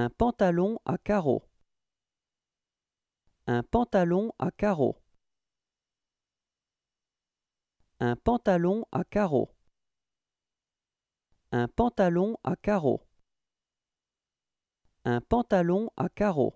Un pantalon à carreaux. Un pantalon à carreaux. Un pantalon à carreaux. Un pantalon à carreaux. Un pantalon à carreaux.